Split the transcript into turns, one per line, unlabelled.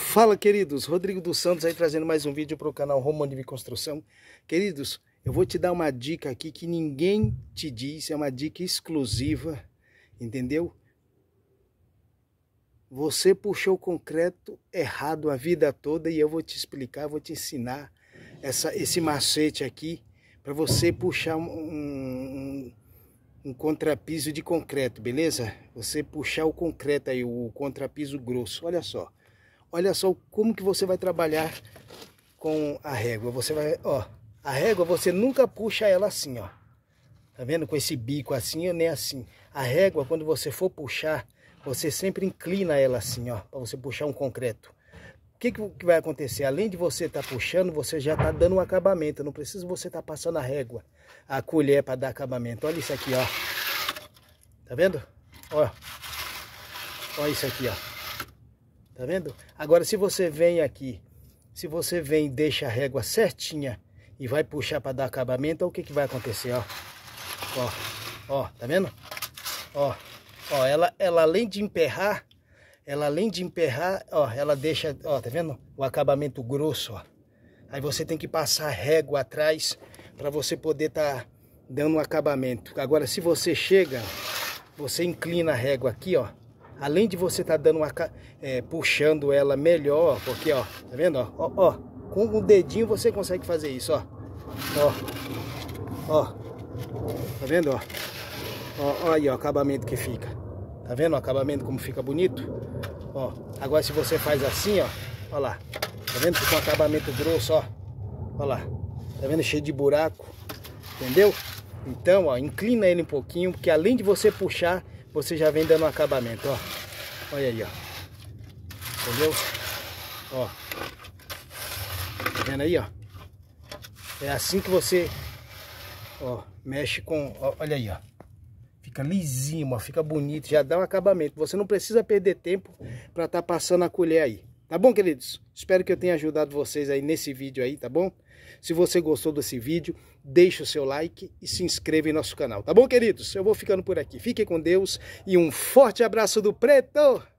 Fala, queridos. Rodrigo dos Santos aí trazendo mais um vídeo para o canal Romano de Construção. Queridos, eu vou te dar uma dica aqui que ninguém te diz, é uma dica exclusiva, entendeu? Você puxou o concreto errado a vida toda e eu vou te explicar, vou te ensinar essa, esse macete aqui para você puxar um, um, um contrapiso de concreto, beleza? Você puxar o concreto aí, o contrapiso grosso, olha só. Olha só como que você vai trabalhar com a régua. Você vai, ó, a régua você nunca puxa ela assim, ó. Tá vendo? Com esse bico assim ou né, nem assim. A régua, quando você for puxar, você sempre inclina ela assim, ó, para você puxar um concreto. O que, que vai acontecer? Além de você estar tá puxando, você já está dando um acabamento. Não precisa você estar tá passando a régua, a colher para dar acabamento. Olha isso aqui, ó. Tá vendo? Ó. Olha isso aqui, ó. Tá vendo? Agora, se você vem aqui, se você vem e deixa a régua certinha e vai puxar para dar acabamento, o que, que vai acontecer, ó. Ó, ó, tá vendo? Ó, ó, ela, ela além de emperrar, ela além de emperrar, ó, ela deixa, ó, tá vendo? O acabamento grosso, ó. Aí você tem que passar régua atrás para você poder estar tá dando um acabamento. Agora, se você chega, você inclina a régua aqui, ó. Além de você estar tá dando uma é, puxando ela melhor, porque ó, tá vendo? Ó, ó, ó, com o dedinho você consegue fazer isso, ó. Ó. Ó. Tá vendo, ó? Ó, aí ó, o acabamento que fica. Tá vendo o acabamento como fica bonito? Ó, agora se você faz assim, ó, ó lá. Tá vendo? que um acabamento grosso, ó. Ó lá. Tá vendo? Cheio de buraco. Entendeu? Então, ó, inclina ele um pouquinho, porque além de você puxar, você já vem dando um acabamento, ó. Olha aí, ó. Entendeu? Ó. Tá vendo aí, ó? É assim que você, ó, mexe com... Ó, olha aí, ó. Fica lisinho, ó. Fica bonito. Já dá um acabamento. Você não precisa perder tempo pra estar tá passando a colher aí. Tá bom, queridos? Espero que eu tenha ajudado vocês aí nesse vídeo aí, tá bom? Se você gostou desse vídeo, deixe o seu like e se inscreva em nosso canal. Tá bom, queridos? Eu vou ficando por aqui. Fiquem com Deus e um forte abraço do Preto!